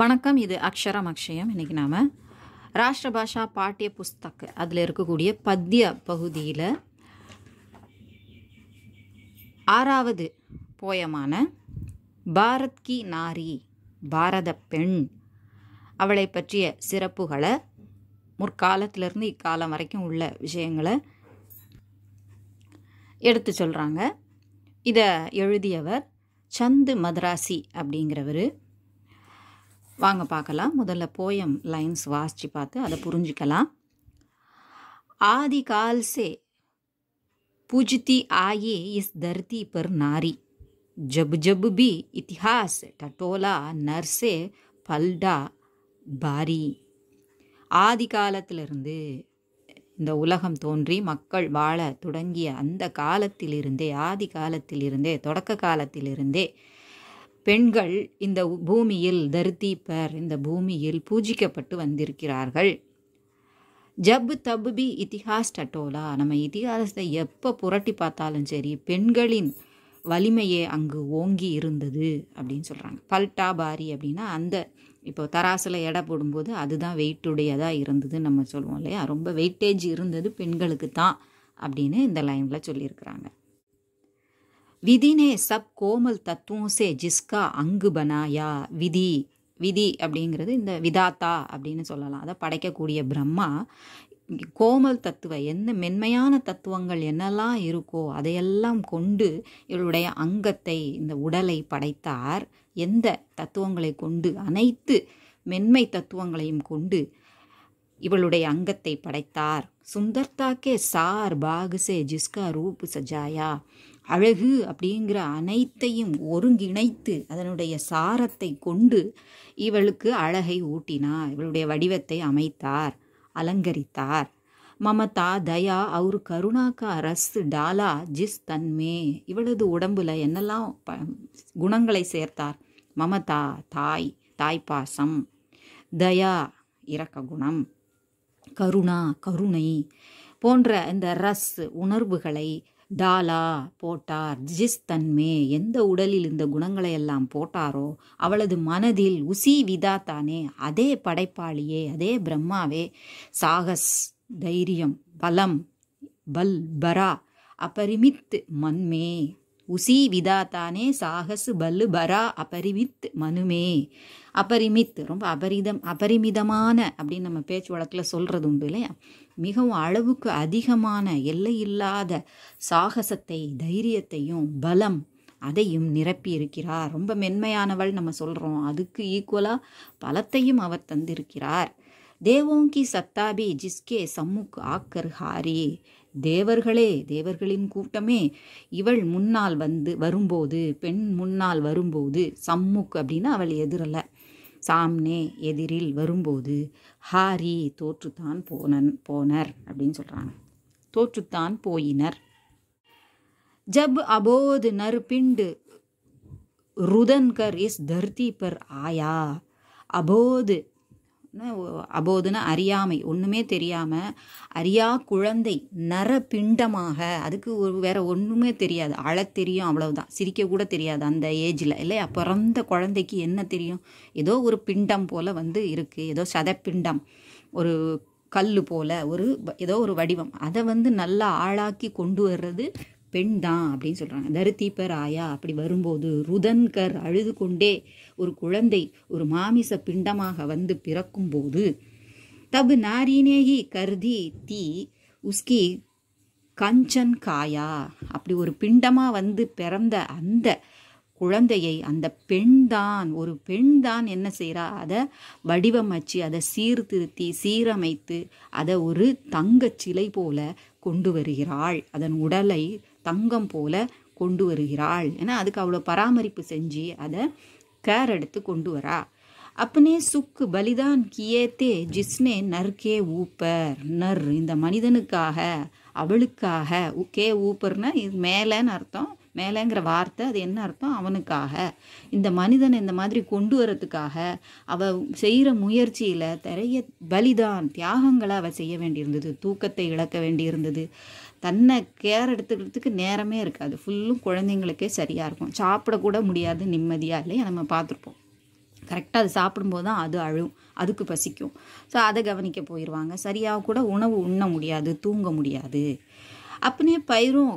வணக்கம் இது அக்ஷரம் அக்ஷயம் இன்றைக்கி நாம் ராஷ்டிர பாஷா பாட்டிய புஸ்தக் அதில் இருக்கக்கூடிய பத்திய பகுதியில் ஆறாவது போயமான பாரத் கி நாரி பாரத பெண் அவளை பற்றிய சிறப்புகளை முற்காலத்திலிருந்து இக்காலம் வரைக்கும் உள்ள விஷயங்களை எடுத்து சொல்கிறாங்க இதை எழுதியவர் சந்து மதராசி அப்படிங்கிறவர் வாங்க பார்க்கலாம் முதல்ல போயம் லைன்ஸ் வாசித்து பார்த்து அதை புரிஞ்சுக்கலாம் ஆதி கால்சே பூஜித்தி ஆயே இஸ் தர்த்தி பெர் நாரி ஜப் ஜப் பி இத்திஹாஸ் டட்டோலா நர்சே பல்டா பாரி ஆதி காலத்திலிருந்து இந்த உலகம் தோன்றி மக்கள் வாழ தொடங்கிய அந்த காலத்திலிருந்தே ஆதி காலத்திலிருந்தே தொடக்க காலத்திலிருந்தே பெண்கள் இந்த பூமியில் தருத்தி பேர் இந்த பூமியில் பூஜிக்கப்பட்டு வந்திருக்கிறார்கள் ஜப் தபுபி இத்திஹாஸ் டட்டோலா நம்ம இதிகாசத்தை எப்போ புரட்டி பார்த்தாலும் சரி பெண்களின் வலிமையே அங்கு ஓங்கி இருந்தது அப்படின்னு சொல்கிறாங்க பல்டா பாரி அப்படின்னா அந்த இப்போ தராசில் எடை போடும்போது அதுதான் வெயிட்டுடையதாக இருந்தது நம்ம சொல்லுவோம் இல்லையா ரொம்ப வெயிட்டேஜ் இருந்தது பெண்களுக்கு தான் அப்படின்னு இந்த லைனில் சொல்லியிருக்கிறாங்க விதினே சப் கோமல் कोमल तत्वों से जिसका अंग बनाया விதி அப்படிங்கிறது இந்த விதாத்தா அப்படின்னு சொல்லலாம் அதை படைக்கக்கூடிய பிரம்மா கோமல் தத்துவ என்ன மென்மையான தத்துவங்கள் என்னெல்லாம் இருக்கோ அதையெல்லாம் கொண்டு இவளுடைய அங்கத்தை இந்த உடலை படைத்தார் எந்த தத்துவங்களை கொண்டு அனைத்து மென்மை தத்துவங்களையும் கொண்டு இவளுடைய அங்கத்தை படைத்தார் சுந்தர்தாக்கே சார் பாகுசே ஜிஸ்கா ரூப் சஜாயா அழகு அப்படிங்கிற அனைத்தையும் ஒருங்கிணைத்து அதனுடைய சாரத்தை கொண்டு இவளுக்கு அழகை ஊட்டினார் இவளுடைய வடிவத்தை அமைத்தார் அலங்கரித்தார் மமதா தயா அவர் கருணாக்கா ரஸ் டாலா ஜிஸ் தன்மே இவளது உடம்புல என்னெல்லாம் குணங்களை சேர்த்தார் மமதா தாய் தாய்ப்பாசம் தயா இரக்க குணம் கருணா கருணை போன்ற இந்த ரஸ் உணர்வுகளை டாலா போட்டார் ஜிஸ் தன்மே எந்த உடலில் இந்த குணங்களை எல்லாம் போட்டாரோ அவளது மனதில் உசி விதா தானே அதே படைப்பாளியே அதே பிரம்மாவே சாகஸ் தைரியம் பலம் பல் பரா அபரிமித் மன்மே உசி விதா தானே சாகசு பல்லு பரா அபரிமித் மனுமே அபரிமித் ரொம்ப அபரிதம் அபரிமிதமான அப்படின்னு நம்ம பேச்சு வழக்கில் சொல்கிறது உண்டு இல்லையா மிகவும் அளவுக்கு அதிகமான எல்லையில்லாத சாகசத்தை தைரியத்தையும் பலம் அதையும் நிரப்பி இருக்கிறார் ரொம்ப மென்மையானவள் நம்ம சொல்கிறோம் அதுக்கு ஈக்குவலாக பலத்தையும் அவர் தந்திருக்கிறார் தேவோங்கி சத்தாபி ஜிஸ்கே சம்முக் ஆக்கர் ஹாரி தேவர்களே தேவர்களின் கூட்டமே இவள் முன்னால் வந்து வரும்போது பெண் முன்னால் வரும்போது சம்முக் அப்படின்னு அவள் எதிரலை சாம்னே எதிரில் வரும்போது ஹாரி தோற்றுத்தான் போனன் போனர் அப்படின்னு சொல்கிறாங்க தோற்றுத்தான் போயினர் ஜப் அபோது பிண்டு ருதன்கர் இஸ் தர்த்தி பர் ஆயா அபோது அபோதுன அறியாமை ஒன்றுமே தெரியாமல் அறியா குழந்தை நர பிண்டமாக அதுக்கு ஒரு வேற ஒன்றுமே தெரியாது அழ தெரியும் அவ்வளவுதான் சிரிக்க கூட தெரியாது அந்த ஏஜில் இல்லையா பிறந்த குழந்தைக்கு என்ன தெரியும் ஏதோ ஒரு பிண்டம் போல் வந்து இருக்குது ஏதோ சதப்பிண்டம் ஒரு கல் போல் ஒரு ஏதோ ஒரு வடிவம் அதை வந்து நல்லா ஆளாக்கி கொண்டு வர்றது பெண் தான் அப்படின்னு சொல்கிறாங்க தருத்திப்பர் ஆயா அப்படி வரும்போது ருதன்கர் அழுது கொண்டே ஒரு குழந்தை ஒரு மாமிச பிண்டமாக வந்து பிறக்கும்போது தபு நாரீனேகி கருதி தீ உஸ்கி கஞ்சன் காயா அப்படி ஒரு பிண்டமாக வந்து பிறந்த அந்த குழந்தையை அந்த பெண் ஒரு பெண் என்ன செய்கிறா அதை வடிவமைச்சு அதை சீர்திருத்தி சீரமைத்து அதை ஒரு தங்கச் சிலை போல கொண்டு வருகிறாள் அதன் உடலை தங்கம் போல கொண்டு வருகிறாள் ஏன்னா அதுக்கு அவ்வளோ பராமரிப்பு செஞ்சு அதை கேர் எடுத்து கொண்டு வரா அப்பனே சுக்கு பலிதான் கியேத்தே ஜிஸ்னே நர்கே ஊப்பர் நர் இந்த மனிதனுக்காக அவளுக்காக கே ஊப்பர்னா இது மேலேன்னு அர்த்தம் மேலேங்கிற வார்த்தை அது என்ன அர்த்தம் அவனுக்காக இந்த மனிதன் இந்த மாதிரி கொண்டு வரத்துக்காக அவள் செய்கிற முயற்சியில் நிறைய பலிதான் தியாகங்களை அவள் செய்ய வேண்டியிருந்தது தூக்கத்தை இழக்க வேண்டியிருந்தது தன்னை கேர் எடுத்துக்கிறதுக்கு நேரமே இருக்காது ஃபுல்லும் குழந்தைங்களுக்கே சரியாக இருக்கும் சாப்பிடக்கூட முடியாது நிம்மதியாக இல்லையா நம்ம பார்த்துருப்போம் கரெக்டாக அது சாப்பிடும்போது தான் அது அழும் அதுக்கு பசிக்கும் ஸோ அதை கவனிக்க போயிடுவாங்க சரியாக கூட உணவு உண்ண முடியாது தூங்க முடியாது அப்பனே பயிரும்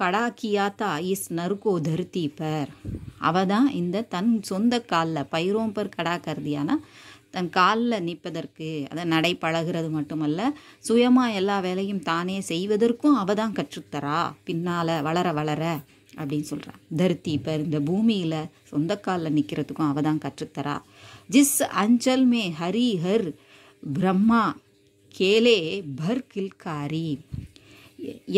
கடா கியாத்தா இஸ் நறுக்கோ தருத்தி பர் அவ தான் இந்த தன் சொந்த காலில் பயிரோம்பர் கடா கருதியானா தன் காலில் நிற்பதற்கு அதை நடை பழகிறது மட்டுமல்ல சுயமாக எல்லா வேலையும் தானே செய்வதற்கும் அவ தான் கற்றுத்தரா பின்னால் வளர வளர அப்படின்னு சொல்கிறான் தருத்தி இப்போ இந்த பூமியில் சொந்த காலில் நிற்கிறதுக்கும் அவ தான் கற்றுத்தரா ஜிஸ் அஞ்சல் மே ஹரி ஹர் பிரம்மா கேலே பர் கில்காரி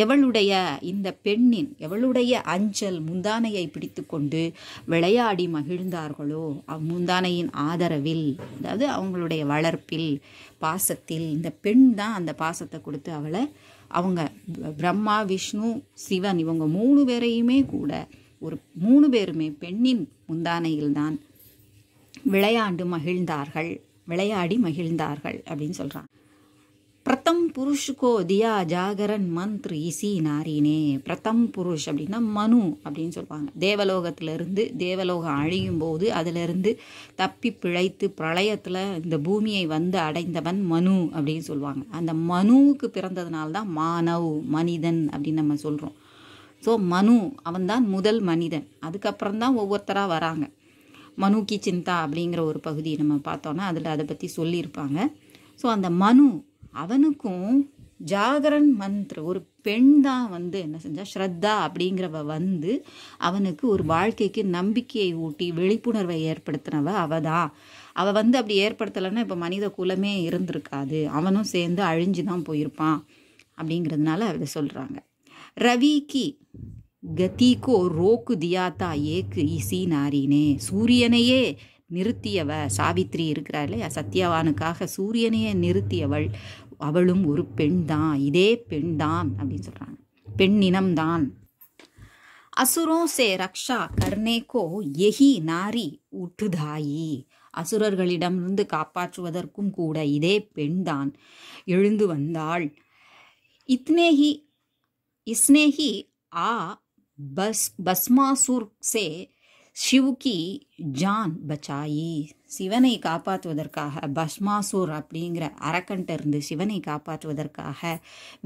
எவளுடைய இந்த பெண்ணின் எவளுடைய அஞ்சல் முந்தானையை பிடித்து கொண்டு விளையாடி மகிழ்ந்தார்களோ முந்தானையின் ஆதரவில் அதாவது அவங்களுடைய வளர்ப்பில் பாசத்தில் இந்த பெண் தான் அந்த பாசத்தை கொடுத்து அவளை அவங்க பிரம்மா விஷ்ணு சிவன் இவங்க மூணு பேரையுமே கூட ஒரு மூணு பேருமே பெண்ணின் முந்தானையில்தான் விளையாண்டு மகிழ்ந்தார்கள் விளையாடி மகிழ்ந்தார்கள் அப்படின்னு சொல்கிறாங்க பிரதம் புருஷுக்கோ தியா ஜாகரன் மந்த்ர் இசி நாரினே பிரதம் புருஷ் அப்படின்னா மனு அப்படின்னு சொல்லுவாங்க தேவலோகத்திலிருந்து தேவலோகம் அழியும் போது அதிலிருந்து தப்பி பிழைத்து பிரளயத்தில் இந்த பூமியை வந்து அடைந்தவன் மனு அப்படின்னு சொல்லுவாங்க அந்த மனுவுக்கு பிறந்ததுனால தான் மானவ் மனிதன் அப்படின்னு நம்ம சொல்கிறோம் ஸோ மனு அவன்தான் முதல் மனிதன் அதுக்கப்புறம் தான் ஒவ்வொருத்தராக வராங்க கி சிந்தா அப்படிங்கிற ஒரு பகுதி நம்ம பார்த்தோன்னா அதில் அதை பற்றி சொல்லியிருப்பாங்க ஸோ அந்த மனு அவனுக்கும் ஜாகரன் மந்த்ர ஒரு பெண் தான் வந்து என்ன செஞ்சா ஸ்ரத்தா அப்படிங்கிறவ வந்து அவனுக்கு ஒரு வாழ்க்கைக்கு நம்பிக்கையை ஊட்டி விழிப்புணர்வை ஏற்படுத்தினவ அவ தான் அவள் வந்து அப்படி ஏற்படுத்தலைன்னா இப்போ மனித குலமே இருந்திருக்காது அவனும் சேர்ந்து அழிஞ்சு தான் போயிருப்பான் அப்படிங்கிறதுனால அதை சொல்கிறாங்க ரவிக்கு கதிக்கோ ரோக்கு தியாத்தா ஏக்கு இசி நாரினே சூரியனையே நிறுத்தியவ சாவித்ரி இருக்கிறார் இல்லையா சத்யவானுக்காக சூரியனையே நிறுத்தியவள் அவளும் ஒரு பெண் தான் இதே பெண் தான் அப்படின்னு சொல்கிறாங்க பெண் இனம்தான் அசுரோ சே ரக்ஷா கர்ணேகோ எஹி நாரி உட்டுதாயி அசுரர்களிடமிருந்து காப்பாற்றுவதற்கும் கூட இதே பெண்தான் எழுந்து வந்தாள் இத்னேஹி இஸ்னேஹி ஆ பஸ் பஸ்மாசூர் சே சிவுக்கு ஜான் பச்சாயி சிவனை காப்பாற்றுவதற்காக பஸ்மாசூர் அப்படிங்கிற அரக்கண்ட இருந்து சிவனை காப்பாற்றுவதற்காக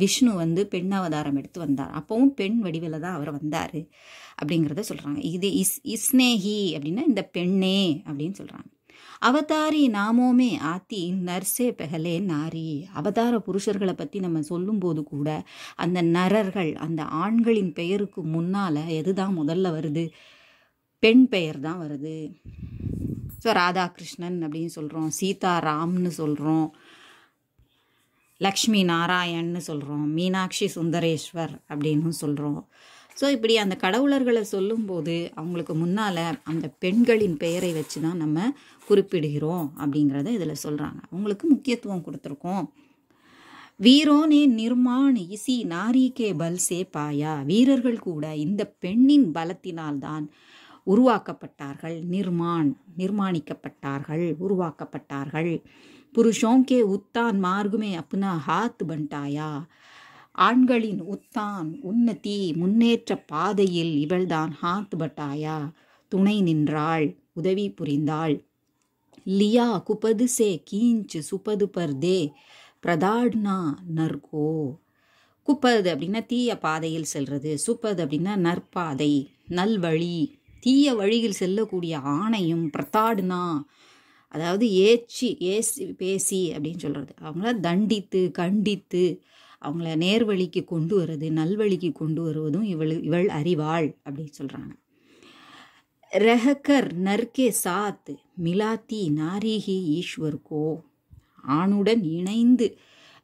விஷ்ணு வந்து பெண் அவதாரம் எடுத்து வந்தார் அப்பவும் பெண் வடிவில் தான் அவர் வந்தார் அப்படிங்கிறத சொல்கிறாங்க இது இஸ் இஸ்னேஹி அப்படின்னா இந்த பெண்ணே அப்படின்னு சொல்கிறாங்க அவதாரி நாமோமே ஆத்தி நர்சே பெகலே நாரி அவதார புருஷர்களை பற்றி நம்ம சொல்லும்போது கூட அந்த நரர்கள் அந்த ஆண்களின் பெயருக்கு முன்னால் எதுதான் முதல்ல வருது பெண் பெயர் தான் வருது ஸோ ராதாகிருஷ்ணன் அப்படின்னு சொல்கிறோம் சீதாராம்னு சொல்கிறோம் லக்ஷ்மி நாராயண்னு சொல்கிறோம் மீனாட்சி சுந்தரேஸ்வர் அப்படின்னு சொல்கிறோம் ஸோ இப்படி அந்த கடவுளர்களை சொல்லும்போது அவங்களுக்கு முன்னால் அந்த பெண்களின் பெயரை வச்சு தான் நம்ம குறிப்பிடுகிறோம் அப்படிங்கிறத இதில் சொல்கிறாங்க அவங்களுக்கு முக்கியத்துவம் கொடுத்துருக்கோம் வீரோனே நிர்மாண் இசி நாரிகே பல்சே பாயா வீரர்கள் கூட இந்த பெண்ணின் பலத்தினால்தான் உருவாக்கப்பட்டார்கள் நிர்மாண் நிர்மாணிக்கப்பட்டார்கள் உருவாக்கப்பட்டார்கள் புருஷோங்கே உத்தான் மார்குமே அப்புனா ஹாத் பண்டாயா ஆண்களின் உத்தான் உன்னதி முன்னேற்ற பாதையில் இவள்தான் ஹாத் பட்டாயா துணை நின்றாள் உதவி புரிந்தாள் லியா குபது சே கீஞ்சு சுபது பர்தே பிரதாட்னா நர்கோ குப்பது அப்படின்னா தீய பாதையில் செல்வது சுப்பது அப்படின்னா நற்பாதை நல்வழி தீய வழியில் செல்லக்கூடிய ஆணையும் பிரத்தாடுனா அதாவது ஏச்சி ஏசி பேசி அப்படின்னு சொல்கிறது அவங்கள தண்டித்து கண்டித்து அவங்கள நேர்வழிக்கு கொண்டு வர்றது நல்வழிக்கு கொண்டு வருவதும் இவள் இவள் அறிவாள் அப்படின்னு சொல்கிறாங்க ரெஹக்கர் நற்கே சாத் மிலாத்தி நாரீகி ஈஸ்வர்கோ ஆணுடன் இணைந்து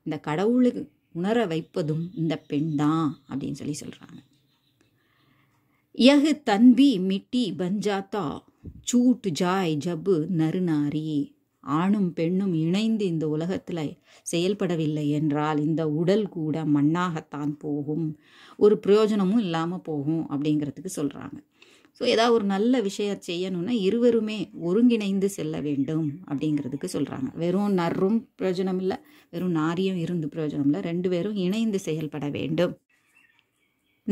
இந்த கடவுளுக்கு உணர வைப்பதும் இந்த பெண் தான் அப்படின்னு சொல்லி சொல்கிறாங்க यह तन भी मिट्टी बन जाता சூட் ஜாய் नर नारी ஆணும் பெண்ணும் இணைந்து இந்த உலகத்தில் செயல்படவில்லை என்றால் இந்த உடல் கூட மண்ணாகத்தான் போகும் ஒரு பிரயோஜனமும் இல்லாமல் போகும் அப்படிங்கிறதுக்கு சொல்கிறாங்க ஸோ ஏதாவது ஒரு நல்ல விஷயம் செய்யணும்னா இருவருமே ஒருங்கிணைந்து செல்ல வேண்டும் அப்படிங்கிறதுக்கு சொல்கிறாங்க வெறும் நர்றும் பிரயோஜனம் இல்லை வெறும் நாரியும் இருந்து பிரயோஜனம் இல்லை ரெண்டு பேரும் இணைந்து செயல்பட வேண்டும்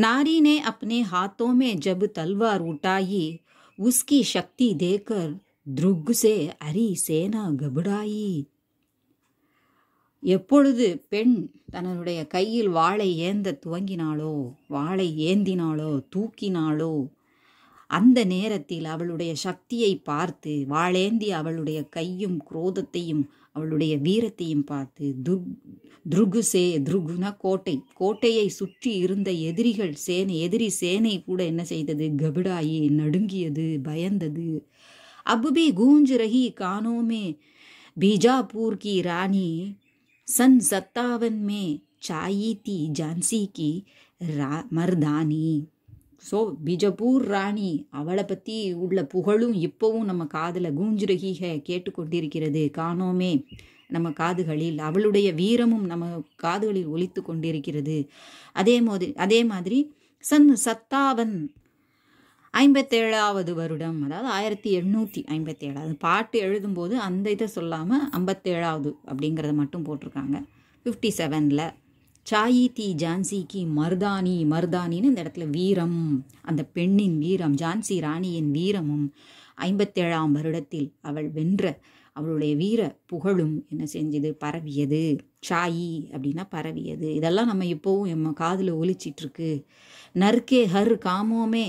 नारी ने अपने हाथों में जब तलवार उठाई उसकी शक्ति देकर ध्रुग से அரி சேனா கபடாயி எப்பொழுது பெண் தன்னுடைய கையில் வாளை ஏந்த துவங்கினாளோ வாளை ஏந்தினாளோ தூக்கினாளோ அந்த நேரத்தில் அவளுடைய சக்தியை பார்த்து வாளேந்தி அவளுடைய கையும் குரோதத்தையும் அவளுடைய வீரத்தையும் பார்த்து துர் துருகுசே துருகுனா கோட்டை கோட்டையை சுற்றி இருந்த எதிரிகள் சேனை எதிரி சேனை கூட என்ன செய்தது கபிடாயி நடுங்கியது பயந்தது அபுபி கூஞ்சு ரஹி கானோமே கி ராணி சன் சத்தாவன் மே சாயி தி ஜான்சி கி ரா மர்தானி ஸோ பிஜபூர் ராணி அவளை பற்றி உள்ள புகழும் இப்போவும் நம்ம காதில் கூஞ்சுருகீக கேட்டுக்கொண்டிருக்கிறது காணோமே நம்ம காதுகளில் அவளுடைய வீரமும் நம்ம காதுகளில் ஒலித்து கொண்டிருக்கிறது அதே மாதிரி அதே மாதிரி சன் சத்தாவன் ஐம்பத்தேழாவது வருடம் அதாவது ஆயிரத்தி எண்ணூற்றி ஐம்பத்தேழாவது பாட்டு எழுதும்போது அந்த இதை சொல்லாமல் ஐம்பத்தேழாவது அப்படிங்கிறத மட்டும் போட்டிருக்காங்க ஃபிஃப்டி செவனில் சாயி தி ஜான்சிக்கு மர்தானி மர்தானின்னு இந்த இடத்துல வீரம் அந்த பெண்ணின் வீரம் ஜான்சி ராணியின் வீரமும் ஐம்பத்தேழாம் வருடத்தில் அவள் வென்ற அவளுடைய வீர புகழும் என்ன செஞ்சது பரவியது சாயி அப்படின்னா பரவியது இதெல்லாம் நம்ம இப்போவும் நம்ம காதில் ஒழிச்சிட்ருக்கு நற்கே ஹர் காமோமே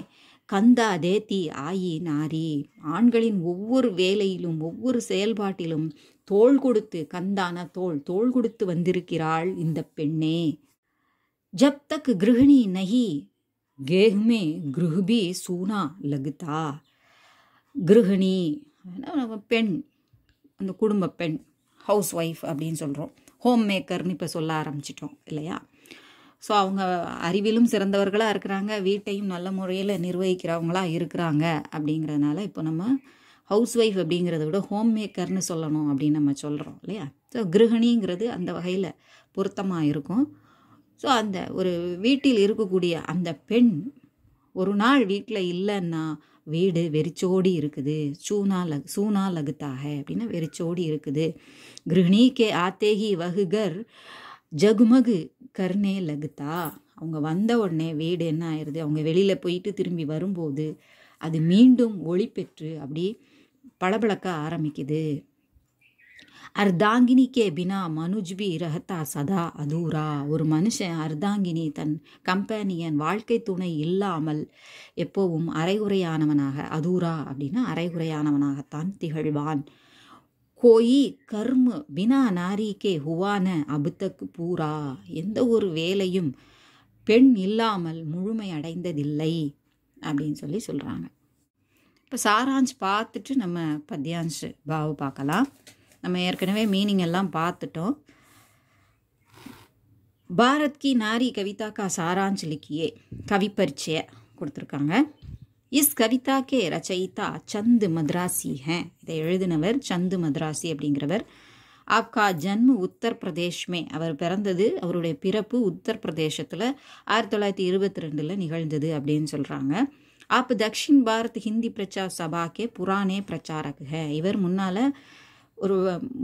கந்தா தேத்தி ஆயி நாரி ஆண்களின் ஒவ்வொரு வேலையிலும் ஒவ்வொரு செயல்பாட்டிலும் தோள் கொடுத்து கந்தான தோள் தோள் கொடுத்து வந்திருக்கிறாள் இந்த பெண்ணே ஜப் தக் கிருஹிணி நகி கேஹ்மே கிருஹி சூனா லகுதா கிருஹிணி பெண் அந்த குடும்ப பெண் ஹவுஸ் ஒய்ஃப் அப்படின்னு சொல்கிறோம் ஹோம் மேக்கர்னு இப்போ சொல்ல ஆரம்பிச்சிட்டோம் இல்லையா ஸோ அவங்க அறிவிலும் சிறந்தவர்களாக இருக்கிறாங்க வீட்டையும் நல்ல முறையில் நிர்வகிக்கிறவங்களாக இருக்கிறாங்க அப்படிங்கிறதுனால இப்போ நம்ம ஹவுஸ் ஒய்ஃப் அப்படிங்கிறத விட ஹோம் மேக்கர்னு சொல்லணும் அப்படின்னு நம்ம சொல்கிறோம் இல்லையா ஸோ கிருஹிணிங்கிறது அந்த வகையில் பொருத்தமாக இருக்கும் ஸோ அந்த ஒரு வீட்டில் இருக்கக்கூடிய அந்த பெண் ஒரு நாள் வீட்டில் இல்லைன்னா வீடு வெறிச்சோடி இருக்குது சூனா லக் சூனா லகுத்தாக அப்படின்னா வெறிச்சோடி இருக்குது கிருஹிணி கே ஆத்தேகி வகுகர் ஜகுமகு கர்ணே லகுத்தா அவங்க வந்த உடனே வீடு என்ன ஆயிடுது அவங்க வெளியில் போயிட்டு திரும்பி வரும்போது அது மீண்டும் ஒளி பெற்று அப்படி பளபளக்க ஆரம்பிக்குது அர்த்தாங்கினி கே பினா மனுஜ் பி ரஹத்தா சதா அதூரா ஒரு மனுஷன் அர்தாங்கினி தன் கம்பேனியன் வாழ்க்கை துணை இல்லாமல் எப்போவும் அரைகுறையானவனாக அதூரா அப்படின்னா அரைகுறையானவனாகத்தான் திகழ்வான் கோயி கர்ம பினா நாரிக்கே ஹுவான அபுத்தக்கு பூரா எந்த ஒரு வேலையும் பெண் இல்லாமல் முழுமை அடைந்ததில்லை அப்படின்னு சொல்லி சொல்கிறாங்க இப்போ சாராஞ்ச் பார்த்துட்டு நம்ம பத்யான்ஷ் பாவு பார்க்கலாம் நம்ம ஏற்கனவே மீனிங் எல்லாம் பார்த்துட்டோம் பாரத் கி நாரி கவிதா கா சாராஞ்ச் லிக்கியே கவி பரிச்சய கொடுத்துருக்காங்க இஸ் கவிதா கே ரச்சயிதா சந்து மத்ராசி ஹே இதை எழுதினவர் சந்து மத்ராசி அப்படிங்கிறவர் ஆப்கா ஜன்ம உத்தரப்பிரதேஷ்மே அவர் பிறந்தது அவருடைய பிறப்பு உத்தரப்பிரதேசத்தில் ஆயிரத்தி தொள்ளாயிரத்தி இருபத்தி ரெண்டில் நிகழ்ந்தது அப்படின்னு சொல்கிறாங்க आप தக்ஷின் பாரத் ஹிந்தி பிரச்சார सभा के पुराने प्रचारक है இவர் முன்னால் ஒரு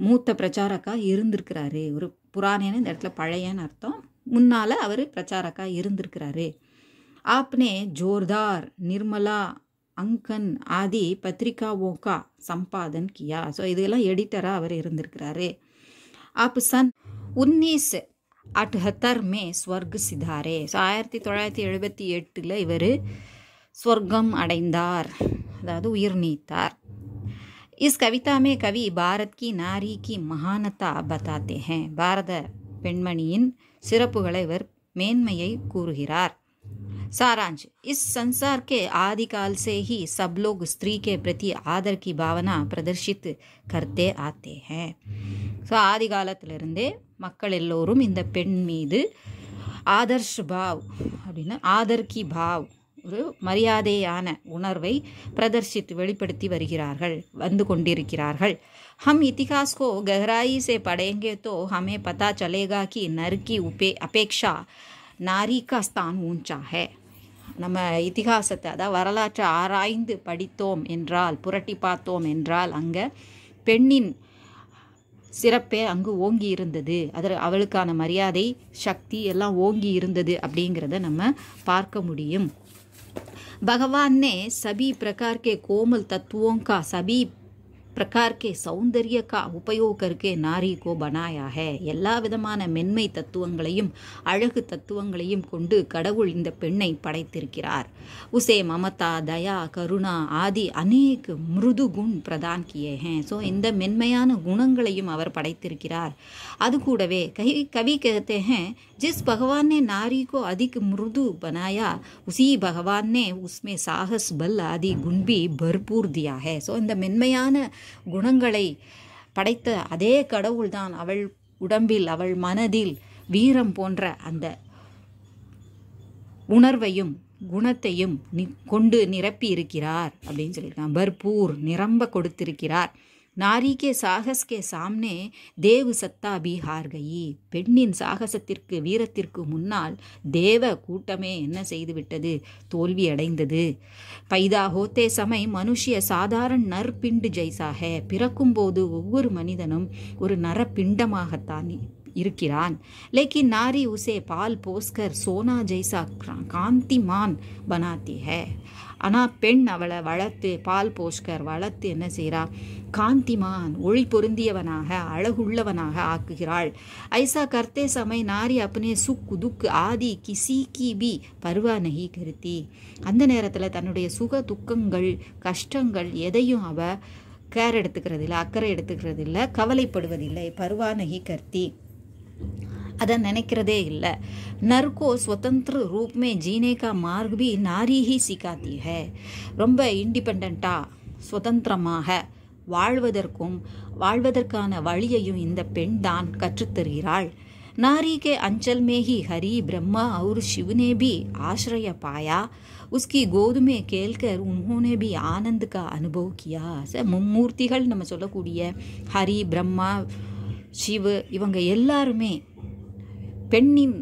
மூத்த பிரச்சாரக்காக இருந்திருக்கிறாரு ஒரு புராணேன்னு இந்த இடத்துல பழையன்னு அர்த்தம் முன்னால் அவர் பிரச்சாரக்காக இருந்திருக்கிறாரு ஆப்னே ஜோர்தார் நிர்மலா அங்கன் ஆதி பத்திரிகா ஓகா சம்பாதன் கியா ஸோ இதெல்லாம் எடிட்டராக அவர் இருந்திருக்கிறாரு ஆப் சன் உன்னீஸ் அட் அட்ஹத்தர் மே ஸ்வர்க் சிதாரே ஸோ ஆயிரத்தி தொள்ளாயிரத்தி எழுபத்தி எட்டில் இவர் ஸ்வர்க்கம் அடைந்தார் அதாவது உயிர் நீத்தார் இஸ் கவிதாமே கவி பாரத் கி நாரி கி மகானத்தா महानता हैं பாரத பெண்மணியின் சிறப்புகளை இவர் மேன்மையை கூறுகிறார் சாராஞ்ச் இஸ் சன்சார்கே ஆதி आदिकाल சப்லோக் ही सब ஆதர் கி பாவனா प्रति आदर की भावना ஸோ ஆதி காலத்திலிருந்தே மக்கள் எல்லோரும் இந்த பெண் மீது ஆதர்ஷ் பாவ் அப்படின்னா ஆதர் கி பாவ் ஒரு மரியாதையான உணர்வை பிரதர்ஷித்து வெளிப்படுத்தி வருகிறார்கள் வந்து கொண்டிருக்கிறார்கள் ஹம் இத்திகாஸ்கோ கஹராயி சே से पढ़ेंगे तो हमें पता चलेगा कि नर की उपे நம்ம இத்திகாசத்தை அதாவது வரலாற்றை ஆராய்ந்து படித்தோம் என்றால் புரட்டி பார்த்தோம் என்றால் அங்கே பெண்ணின் சிறப்பே அங்கு ஓங்கி இருந்தது அதில் அவளுக்கான மரியாதை சக்தி எல்லாம் ஓங்கி இருந்தது அப்படிங்கிறத நம்ம பார்க்க முடியும் भगवान ने सभी प्रकार के कोमल तत्वों का सभी प्रकार के सौंदर्य का उपयोग करके नारी எல்லா விதமான மென்மை தத்துவங்களையும் அழகு தத்துவங்களையும் கொண்டு கடவுள் இந்த பெண்ணை படைத்திருக்கிறார் உசே மமதா தயா கருணா ஆதி அநேக மிருது குண் பிரதான் கியே ஹேன் ஸோ இந்த மென்மையான குணங்களையும் அவர் படைத்திருக்கிறார் அது கூடவே கவி கவி கேத்தே ஹேன் जिस भगवान ने नारी को अधिक मृदु बनाया उसी भगवान ने उसमें साहस बल आदि गुण भी भरपूर दिया है ஸோ இந்த மென்மையான குணங்களை படைத்த அதே கடவுள்தான் அவள் உடம்பில் அவள் மனதில் வீரம் போன்ற அந்த உணர்வையும் குணத்தையும் கொண்டு நிரப்பி இருக்கிறார் அப்படின்னு சொல்லியிருக்கான் பர்பூர் நிரம்ப கொடுத்திருக்கிறார் நாரி கே சாகஸ் கே சாம்னே தேவு சத்தா பீஹார் கயி பெண்ணின் சாகசத்திற்கு வீரத்திற்கு முன்னால் தேவ கூட்டமே என்ன செய்துவிட்டது தோல்வி அடைந்தது பைதா ஹோத்தே சமை மனுஷிய சாதாரண நற்பிண்டு ஜெய்சாக பிறக்கும்போது ஒவ்வொரு மனிதனும் ஒரு நரப்பிண்டமாகத்தான் இருக்கிறான் லேக்கின் நாரி உசே பால் போஸ்கர் சோனா ஜெய்சா காந்திமான் பனாத்தி ஹே ஆனால் பெண் அவளை வளர்த்து பால் போஷ்கர் வளர்த்து என்ன செய்கிறா காந்திமான் ஒளி பொருந்தியவனாக அழகுள்ளவனாக ஆக்குகிறாள் ஐசா கர்த்தே சமை நாரி அப்பனே சுக்கு துக்கு ஆதி கிசி கிபி பருவா நகி கருத்தி அந்த நேரத்தில் தன்னுடைய சுக துக்கங்கள் கஷ்டங்கள் எதையும் அவள் கேர் எடுத்துக்கிறது இல்லை அக்கறை எடுத்துக்கிறது இல்லை கவலைப்படுவதில்லை பருவா நகி கர்த்தி அதை நினைக்கிறதே இல்லை நர்கோ ஸ்வதந்திர ரூப்மே ஜீனேகா மார்க் பி நாரீஹி சிகாத்தி ஹே ரொம்ப இண்டிபெண்ட்டாக சுதந்திரமாக வாழ்வதற்கும் வாழ்வதற்கான வழியையும் இந்த பெண் தான் கற்றுத்தருகிறாள் नारी அஞ்சல் மேகி ஹரி பிரம்மா அவர் சிவனே பி शिव பாயா உஸ்கி आश्रय கேள்கர் உன்ஹோனே பி ஆனந்த் கா அனுபவ் ச மும்மூர்த்திகள் நம்ம சொல்லக்கூடிய ஹரி பிரம்மா சிவ் இவங்க எல்லாருமே பெண்ணின்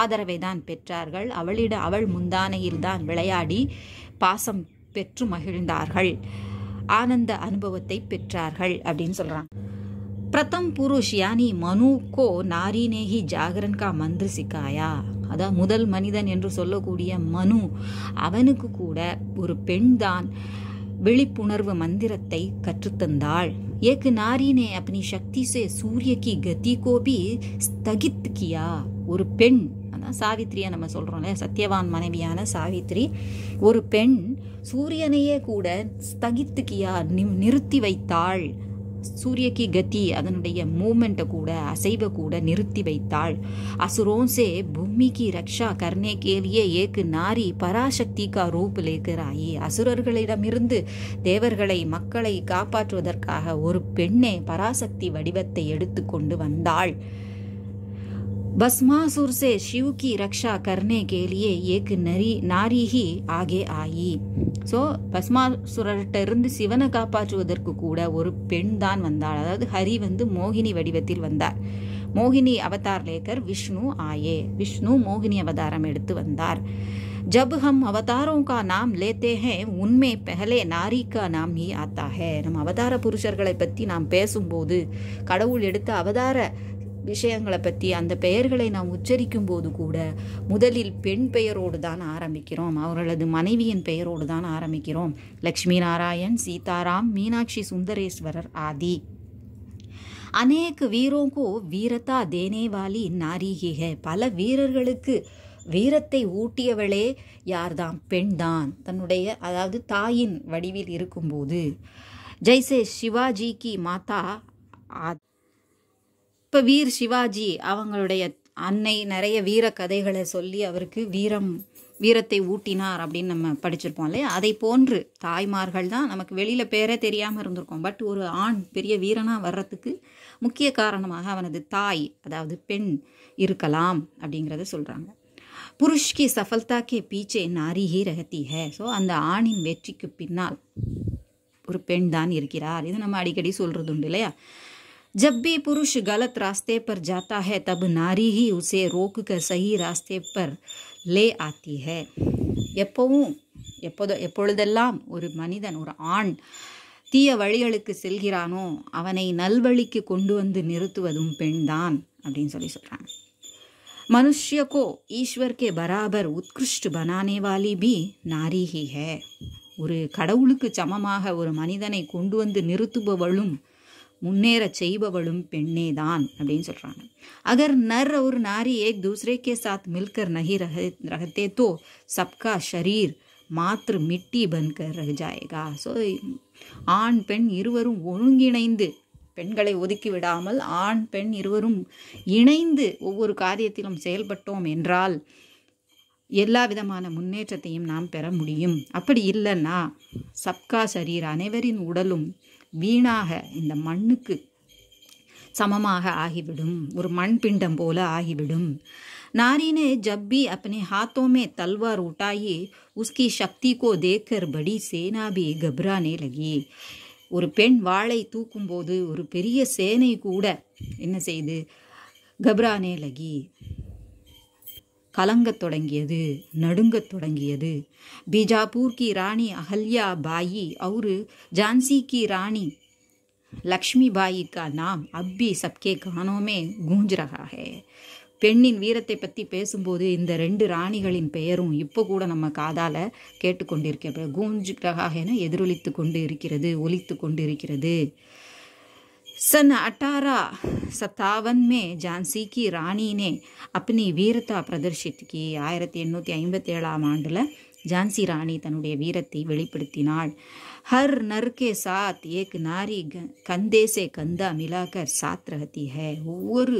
ஆதரவை தான் பெற்றார்கள் அவளிட அவள் முந்தானையில் தான் விளையாடி பாசம் பெற்று மகிழ்ந்தார்கள் ஆனந்த அனுபவத்தை பெற்றார்கள் அப்படின்னு சொல்கிறாங்க பிரதம் புருஷ் யானி மனு கோ நாரினேகி ஜாகரன்கா மந்திரி சிக்காயா அதான் முதல் மனிதன் என்று சொல்லக்கூடிய மனு அவனுக்கு கூட ஒரு பெண் தான் விழிப்புணர்வு மந்திரத்தை கற்றுத்தந்தாள் ஏக்கு நாரினே அப்படி சக்தி சே சூரிய கி की கோபி ஸ்தகித்து கியா ஒரு பெண் அதான் சாவித்திரியை நம்ம சொல்கிறோம்ல சத்யவான் மனைவியான சாவித்ரி ஒரு பெண் சூரியனையே கூட ஸ்தகித்துக்கியா நிறுத்தி வைத்தாள் சூரியக்கு கதி அதனுடைய மூமெண்ட்டை கூட அசைவை கூட நிறுத்தி வைத்தாள் அசுரோன்சே பூமிக்கு ரக்ஷா கர்ணே கேலியே ஏக்கு நாரி பராசக்திகா ரூபில் இருக்கிறாயி அசுரர்களிடமிருந்து தேவர்களை மக்களை காப்பாற்றுவதற்காக ஒரு பெண்ணே பராசக்தி வடிவத்தை எடுத்துக்கொண்டு வந்தாள் भस्मासुर से शिव की रक्षा करने के लिए एक नरी नारी ही आगे आई ஸோ பஸ்மாசுரர்கிட்ட இருந்து சிவனை காப்பாற்றுவதற்கு கூட ஒரு பெண் தான் வந்தாள் அதாவது ஹரி வந்து மோகினி வடிவத்தில் வந்தார் மோகினி அவதார் லேக்கர் விஷ்ணு ஆயே விஷ்ணு மோகினி அவதாரம் எடுத்து வந்தார் ஜப் ஹம் அவதாரோ கா நாம் லேத்தே ஹே உண்மை பெஹலே நாரி கா நாம் ஹி आता है நம்ம அவதார புருஷர்களை பற்றி நாம் பேசும்போது கடவுள் எடுத்த அவதார விஷயங்களை பற்றி அந்த பெயர்களை நாம் உச்சரிக்கும் போது கூட முதலில் பெண் பெயரோடு தான் ஆரம்பிக்கிறோம் அவர்களது மனைவியின் பெயரோடு தான் ஆரம்பிக்கிறோம் லக்ஷ்மி நாராயண் சீதாராம் மீனாட்சி சுந்தரேஸ்வரர் ஆதி அநேக வீரோங்கோ வீரத்தா தேனேவாலி நாரீகிக பல வீரர்களுக்கு வீரத்தை ஊட்டியவளே யார்தான் பெண்தான் தன்னுடைய அதாவது தாயின் வடிவில் இருக்கும்போது ஜெய்சே சிவாஜிக்கு மாதா இப்போ வீர் சிவாஜி அவங்களுடைய அன்னை நிறைய வீர கதைகளை சொல்லி அவருக்கு வீரம் வீரத்தை ஊட்டினார் அப்படின்னு நம்ம படிச்சிருப்போம் இல்லையா அதை போன்று தாய்மார்கள் தான் நமக்கு வெளியில் பேரே தெரியாமல் இருந்திருக்கோம் பட் ஒரு ஆண் பெரிய வீரனாக வர்றதுக்கு முக்கிய காரணமாக அவனது தாய் அதாவது பெண் இருக்கலாம் அப்படிங்கிறத சொல்கிறாங்க புருஷ்கி சஃபல்தாக்கே பீச்சே நாரிகி ரகத்தி ஹே ஸோ அந்த ஆணின் வெற்றிக்கு பின்னால் ஒரு பெண் தான் இருக்கிறார் இது நம்ம அடிக்கடி சொல்கிறது உண்டு இல்லையா जब भी पुरुष गलत रास्ते पर जाता है तब नारी ही उसे रोक कर सही रास्ते पर ले आती है எப்போவும் எப்போதோ எப்பொழுதெல்லாம் ஒரு மனிதன் ஒரு ஆண் தீய வழிகளுக்கு செல்கிறானோ அவனை நல்வழிக்கு கொண்டு வந்து நிறுத்துவதும் பெண்தான் அப்படின்னு சொல்லி சொல்கிறாங்க मनुष्य ஈஸ்வர்கே பராபர் के बराबर उत्कृष्ट बनाने वाली भी ஒரு கடவுளுக்கு சமமாக ஒரு மனிதனை கொண்டு வந்து நிறுத்துபவளும் முன்னேற செய்பவளும் பெண்ணே தான் அப்படின்னு சொல்கிறாங்க அகர் நர் ஒரு நாரி ஏக் தூசரே கே சாத் மில்கர் நகி ரக ரகத்தே தோ சப்கா ஷரீர் மாத்ரு மிட்டி பன்கர் ரக ஜாயகா ஸோ ஆண் பெண் இருவரும் ஒழுங்கிணைந்து பெண்களை ஒதுக்கி விடாமல் ஆண் பெண் இருவரும் இணைந்து ஒவ்வொரு காரியத்திலும் செயல்பட்டோம் என்றால் எல்லா விதமான முன்னேற்றத்தையும் நாம் பெற முடியும் அப்படி இல்லைன்னா சப்கா சரீர் அனைவரின் உடலும் வீணாக இந்த மண்ணுக்கு சமமாக ஆகிவிடும் ஒரு மண் பிண்டம் போல ஆகிவிடும் நாரினே ஜப்பி அப்பனை ஹாத்தோமே தல்வார் உட்டாயி உஸ்கி சக்தி கோ தேக்கர் படி சேனாபி கப்ரானே லகி ஒரு பெண் வாழை தூக்கும்போது ஒரு பெரிய சேனை கூட என்ன செய்து கப்ரானே லகி கலங்கத் தொடங்கியது நடுங்கத் தொடங்கியது பீஜாப்பூர் கி ராணி அஹல்யா பாயி அவரு ஜான்சி கி ராணி லக்ஷ்மி பாயி கா நாம் அப்பி சப்கே सबके कानों பெண்ணின் வீரத்தை பற்றி பேசும்போது இந்த ரெண்டு ராணிகளின் பெயரும் இப்போ கூட நம்ம காதால் கேட்டுக்கொண்டிருக்க கூஞ்சு ரகாகன எதிரொலித்து கொண்டு இருக்கிறது ஒலித்து கொண்டு இருக்கிறது सन अठारह सत्तावन में झांसी की रानी ने अपनी வீரத்தா பிரதர்ஷித் கி ஆயிரத்தி எண்ணூற்றி ஐம்பத்தி ஏழாம் ஆண்டில் ஜான்சி ராணி தன்னுடைய வீரத்தை வெளிப்படுத்தினாள் ஹர் நர்கே சாத் ஏக் நாரி கந்தேசே கந்தா மிலாகர் சாத் ரகத்தி ஹே ஒவ்வொரு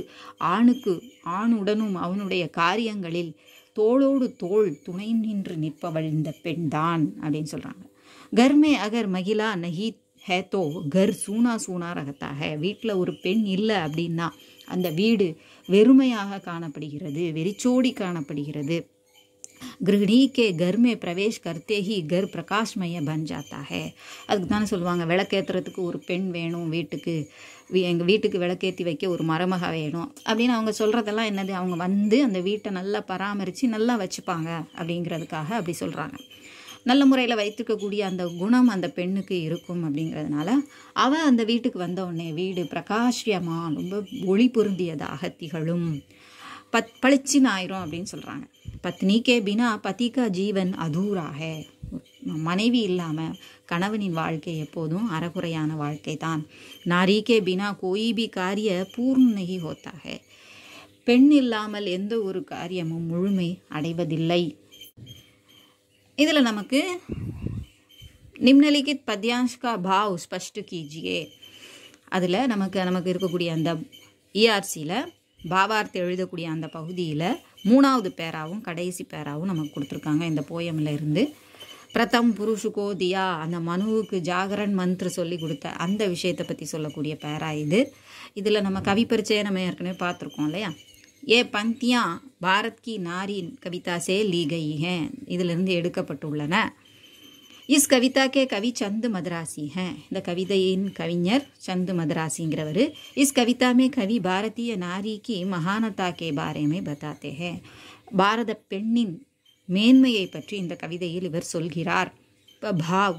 ஆணுக்கு ஆணுடனும் அவனுடைய காரியங்களில் தோளோடு தோள் துணை நின்று நிற்பவள் இந்த பெண்தான் அப்படின்னு சொல்கிறாங்க கர்மே அகர் மகிழா நஹீத் ஹே தோ கர் சூனா சூனா ரகத்தாக வீட்டில் ஒரு பெண் இல்லை அப்படின்னா அந்த வீடு வெறுமையாக காணப்படுகிறது வெறிச்சோடி காணப்படுகிறது கிரகிணி கே பிரவேஷ் கர்த்தே கர் பிரகாஷ்மய பஞ்சாத்தாக அதுக்கு தானே சொல்லுவாங்க விளக்கேற்றுறதுக்கு ஒரு பெண் வேணும் வீட்டுக்கு எங்கள் வீட்டுக்கு விளக்கேற்றி வைக்க ஒரு மரமாக வேணும் அப்படின்னு அவங்க சொல்கிறதெல்லாம் என்னது அவங்க வந்து அந்த வீட்டை நல்லா பராமரித்து நல்லா வச்சுப்பாங்க அப்படிங்கிறதுக்காக அப்படி சொல்கிறாங்க நல்ல முறையில் வைத்துக்கக்கூடிய அந்த குணம் அந்த பெண்ணுக்கு இருக்கும் அப்படிங்கிறதுனால அவள் அந்த வீட்டுக்கு வந்த உடனே வீடு பிரகாஷ்யமாக ரொம்ப ஒளி பொருந்தியதாக திகழும் பத் பளிச்சின் ஆயிரும் அப்படின்னு சொல்கிறாங்க பத்னிக்கே பினா பத்திக்கா ஜீவன் அதூராக மனைவி இல்லாமல் கணவனின் வாழ்க்கை எப்போதும் அறகுறையான வாழ்க்கை தான் நாரிக்கே பினா கோயிபி காரிய பூர்ணகி ஹோத்தாக பெண் இல்லாமல் எந்த ஒரு காரியமும் முழுமை அடைவதில்லை இதில் நமக்கு நிம்னலிகித் பத்யாஷ்கா பாவ் ஸ்பஷ்டு கீஜியே அதில் நமக்கு நமக்கு இருக்கக்கூடிய அந்த இஆர்சியில் e பாவார்த்தை எழுதக்கூடிய அந்த பகுதியில் மூணாவது பேராவும் கடைசி பேராவும் நமக்கு கொடுத்துருக்காங்க இந்த போயமில் இருந்து பிரதம் புருஷு தியா அந்த மனுவுக்கு ஜாகரன் மந்த்ர சொல்லி கொடுத்த அந்த விஷயத்தை பற்றி சொல்லக்கூடிய பேரா இது இதில் நம்ம கவி பரிச்சயம் நம்ம ஏற்கனவே பார்த்துருக்கோம் இல்லையா ஏ பங்கியா பாரத் கி நாரின் கவிதா சே லீ கை ஹே இதிலிருந்து எடுக்கப்பட்டுள்ளன இஸ் கவிதா கே கவி சந்து மதராசி ஹே இந்த கவிதையின் கவிஞர் சந்து மதராசிங்கிறவர் இஸ் கவிதா மே கவி பாரதிய நாரிக்கு மகானதா கே பாரேமே பதாத்தே ஹே பாரத பெண்ணின் மேன்மையை பற்றி இந்த கவிதையில் இவர் சொல்கிறார் இப்போ பாவ்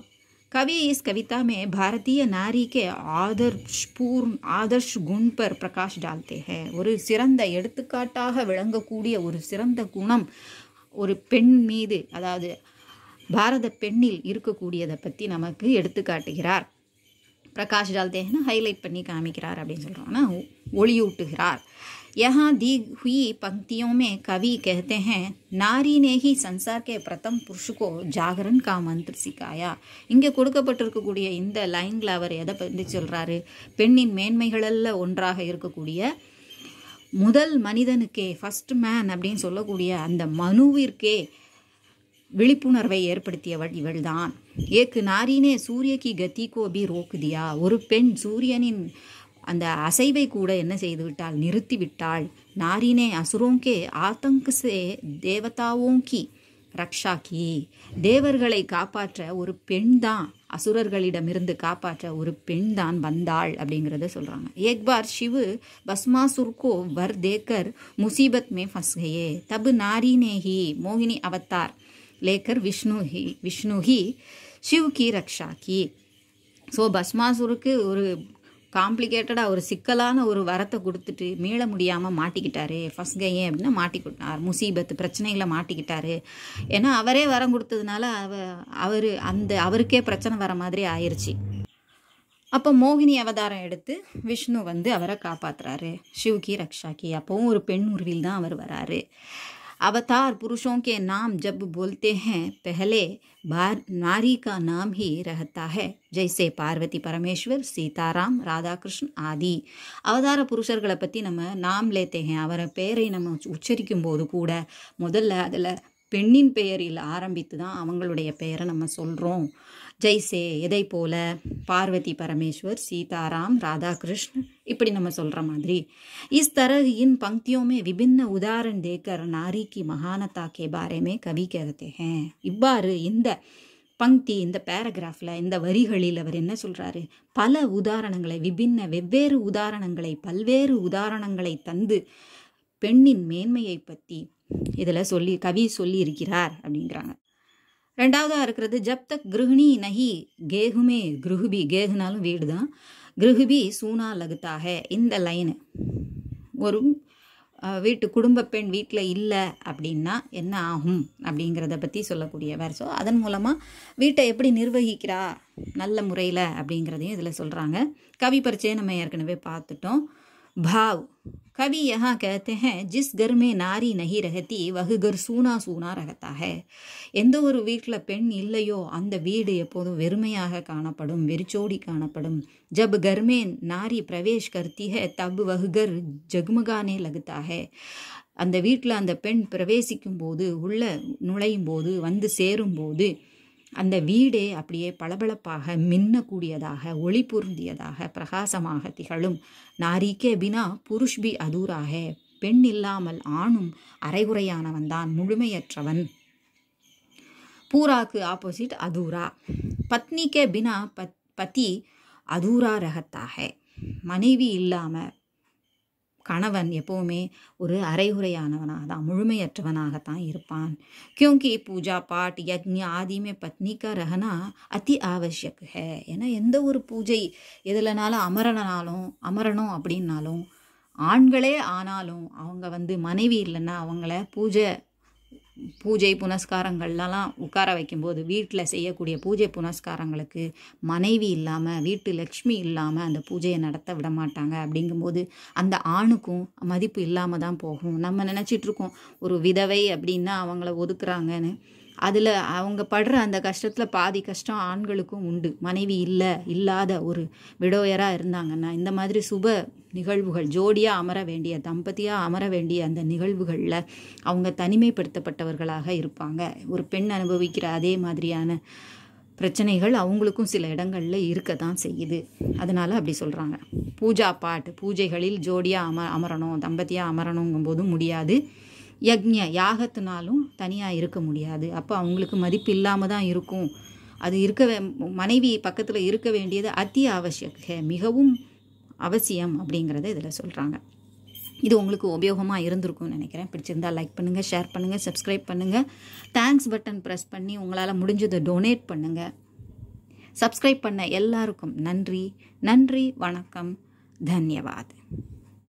कवि इस कविता में भारतीय नारी के ஆதர்ஷ்பூர்ண் ஆதர்ஷ் குண் பர் பிரகாஷ் டால்தே ஹே ஒரு சிறந்த எடுத்துக்காட்டாக விளங்கக்கூடிய ஒரு சிறந்த குணம் ஒரு பெண் மீது அதாவது பாரத பெண்ணில் இருக்கக்கூடியதை பற்றி நமக்கு எடுத்துக்காட்டுகிறார் பிரகாஷ் டால்தேன்னு ஹைலைட் பண்ணி காமிக்கிறார் அப்படின்னு சொல்கிறோம் ஒளியூட்டுகிறார் यहाँ दी हुई पंक्तियों में कवि कहते हैं நாரி நேகி சன்சார்க்கே பிரதம் புருஷுக்கோ ஜாகரன் கா மந்திர சிக்காயா இங்கே கொடுக்கப்பட்டிருக்கக்கூடிய இந்த லைனில் அவர் எதை பற்றி சொல்கிறாரு பெண்ணின் மேன்மைகளில் ஒன்றாக இருக்கக்கூடிய முதல் மனிதனுக்கே ஃபர்ஸ்ட் மேன் அப்படின்னு சொல்லக்கூடிய அந்த மனுவிற்கே விழிப்புணர்வை ஏற்படுத்தியவள் இவள் தான் ஏக்கு நாரினே சூரியக்கு கத்திக்கோ அப்படி ரோக்குதியா ஒரு பெண் சூரியனின் அந்த அசைவை கூட என்ன செய்துவிட்டாள் நிறுத்திவிட்டாள் நாரினே அசுரோங்கே ஆதங்கு சே தேவதாவோங்கி ரக்ஷாக்கி தேவர்களை காப்பாற்ற ஒரு பெண் தான் அசுரர்களிடமிருந்து காப்பாற்ற ஒரு பெண் தான் வந்தாள் அப்படிங்கிறத சொல்கிறாங்க ஏக்பார் சிவு பஸ்மாசுர்கோ வர் தேக்கர் முசீபத் மே ஃபஸ்கையே தபு நாரினேஹி மோகினி அவத்தார் லேக்கர் விஷ்ணு ஹி விஷ்ணு ஹி சிவ் கி ரக்ஷா கி ஸோ பஸ்மாசுருக்கு ஒரு காம்ப்ளிகேட்டடாக ஒரு சிக்கலான ஒரு வரத்தை கொடுத்துட்டு மீள முடியாமல் மாட்டிக்கிட்டாரு ஃபஸ்ட் கையே அப்படின்னா மாட்டிக்கிட்டார் முசீபத்து பிரச்சனைகளை மாட்டிக்கிட்டாரு ஏன்னா அவரே வரம் கொடுத்ததுனால அவ அவர் அந்த அவருக்கே பிரச்சனை வர மாதிரி ஆயிடுச்சு அப்போ மோகினி அவதாரம் எடுத்து விஷ்ணு வந்து அவரை காப்பாற்றுறாரு சிவ்கி ரக்ஷாக்கி அப்போவும் ஒரு பெண் உருவில் தான் அவர் வராரு अवतार पुरुषों के नाम जब बोलते हैं पहले बार नारी का नाम ही रहता है ஜெய்சே பார்வதி பரமேஸ்வர் சீதாராம் ராதாகிருஷ்ணன் ஆதி அவதார புருஷர்களை பற்றி நம்ம நாம் லேத்தேகன் அவரை பேரை நம்ம உச்சரிக்கும் போது கூட முதல்ல அதில் பெண்ணின் பெயரில் ஆரம்பித்து தான் அவங்களுடைய பெயரை நம்ம சொல்கிறோம் ஜெய்சே எதை போல பார்வதி பரமேஸ்வர் சீதாராம் ராதாகிருஷ்ணன் இப்படி நம்ம சொல்கிற மாதிரி இஸ் தரகியின் பங்கியோமே விபின்ன உதாரண் தேக்கர் நாரிக்கு नारी கே பாரேமே கவி बारे இவ்வாறு இந்த பங்க்தி இந்த பேராகிராஃபில் இந்த வரிகளில் அவர் என்ன சொல்கிறாரு பல உதாரணங்களை விபின்ன வெவ்வேறு உதாரணங்களை பல்வேறு உதாரணங்களை தந்து பெண்ணின் மேன்மையை பற்றி இதில் சொல்லி கவி சொல்லி இருக்கிறார் அப்படிங்கிறாங்க ரெண்டாவதாக இருக்கிறது ஜப் தக் கிருஹிணி நகி கேகுமே கிருஹுபி கேகுனாலும் வீடு தான் கிருஹுபி சூனா லகுத்தாக இந்த லைனு ஒரு வீட்டு குடும்ப பெண் வீட்டில் இல்லை அப்படின்னா என்ன ஆகும் அப்படிங்கிறத பற்றி சொல்லக்கூடியவர் ஸோ அதன் மூலமாக வீட்டை எப்படி நிர்வகிக்கிறா நல்ல முறையில் அப்படிங்கிறதையும் இதில் சொல்கிறாங்க கவி பரிச்சையை நம்ம ஏற்கனவே பார்த்துட்டோம் பாவ் कवि यहाँ कहते हैं जिस घर में नारी नहीं रहती वह घर सूना सूना रहता है எந்த ஒரு வீட்டில் பெண் இல்லையோ அந்த வீடு எப்போதும் வெறுமையாக காணப்படும் வெறிச்சோடி காணப்படும் ஜப் கர்மே நாரி பிரவேஷ் प्रवेश करती தப் வகுகர் ஜகுமகானே घर जगमगाने அந்த வீட்டில் அந்த பெண் பிரவேசிக்கும் போது உள்ள நுழையும் போது வந்து சேரும் போது அந்த வீடே அப்படியே பளபளப்பாக மின்னக்கூடியதாக ஒளி பொருந்தியதாக பிரகாசமாக திகழும் நாரிக்கே பினா புருஷ்பி அதூராக பெண் இல்லாமல் ஆணும் தான் முழுமையற்றவன் பூராக்கு ஆப்போசிட் அதூரா பத்னிக்கே பினா பத் பதி அதூரா ரகத்தாக மனைவி இல்லாமல் கணவன் எப்போவுமே ஒரு அரைகுறையானவனாக தான் முழுமையற்றவனாகத்தான் இருப்பான் கியூங்கி பூஜா பாட் யக்ஞ ஆதிமே பத்னிக்கா ரகனா அதி ஆவசியக் ஹே ஏன்னா எந்த ஒரு பூஜை எதுலனாலும் அமரணனாலும் அமரணும் அப்படின்னாலும் ஆண்களே ஆனாலும் அவங்க வந்து மனைவி இல்லைன்னா அவங்கள பூஜை பூஜை புனஸ்காரங்கள்லாம் உட்கார வைக்கும்போது வீட்டில் செய்யக்கூடிய பூஜை புனஸ்காரங்களுக்கு மனைவி இல்லாமல் வீட்டு லக்ஷ்மி இல்லாமல் அந்த பூஜையை நடத்த விட மாட்டாங்க அப்படிங்கும்போது அந்த ஆணுக்கும் மதிப்பு இல்லாமல் தான் போகும் நம்ம நினச்சிட்ருக்கோம் ஒரு விதவை அப்படின்னா அவங்கள ஒதுக்குறாங்கன்னு அதில் அவங்க படுற அந்த கஷ்டத்தில் பாதி கஷ்டம் ஆண்களுக்கும் உண்டு மனைவி இல்லை இல்லாத ஒரு விடோயராக இருந்தாங்கன்னா இந்த மாதிரி சுப நிகழ்வுகள் ஜோடியாக அமர வேண்டிய தம்பதியாக அமர வேண்டிய அந்த நிகழ்வுகளில் அவங்க தனிமைப்படுத்தப்பட்டவர்களாக இருப்பாங்க ஒரு பெண் அனுபவிக்கிற அதே மாதிரியான பிரச்சனைகள் அவங்களுக்கும் சில இடங்களில் இருக்க தான் செய்யுது அதனால் அப்படி சொல்கிறாங்க பூஜா பாட்டு பூஜைகளில் ஜோடியாக அம அமரணும் தம்பதியாக அமரணுங்கும்போதும் முடியாது யக்ஞ யாகத்தினாலும் தனியாக இருக்க முடியாது அப்போ அவங்களுக்கு மதிப்பு இல்லாமல் தான் இருக்கும் அது இருக்க மனைவி பக்கத்தில் இருக்க வேண்டியது அத்தி அவசியக மிகவும் அவசியம் அப்படிங்கிறத இதில் சொல்கிறாங்க இது உங்களுக்கு உபயோகமாக இருந்திருக்கும்னு நினைக்கிறேன் பிடிச்சிருந்தா லைக் பண்ணுங்கள் ஷேர் பண்ணுங்கள் சப்ஸ்கிரைப் பண்ணுங்கள் தேங்க்ஸ் பட்டன் ப்ரெஸ் பண்ணி உங்களால் முடிஞ்சதை டொனேட் பண்ணுங்கள் சப்ஸ்கிரைப் பண்ண எல்லாருக்கும் நன்றி நன்றி வணக்கம் தன்யவாத்